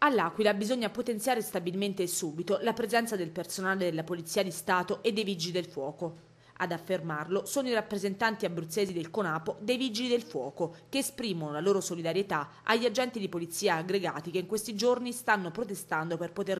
All'Aquila bisogna potenziare stabilmente e subito la presenza del personale della Polizia di Stato e dei Vigili del Fuoco. Ad affermarlo sono i rappresentanti abruzzesi del CONAPO dei Vigili del Fuoco, che esprimono la loro solidarietà agli agenti di polizia aggregati che in questi giorni stanno protestando per poter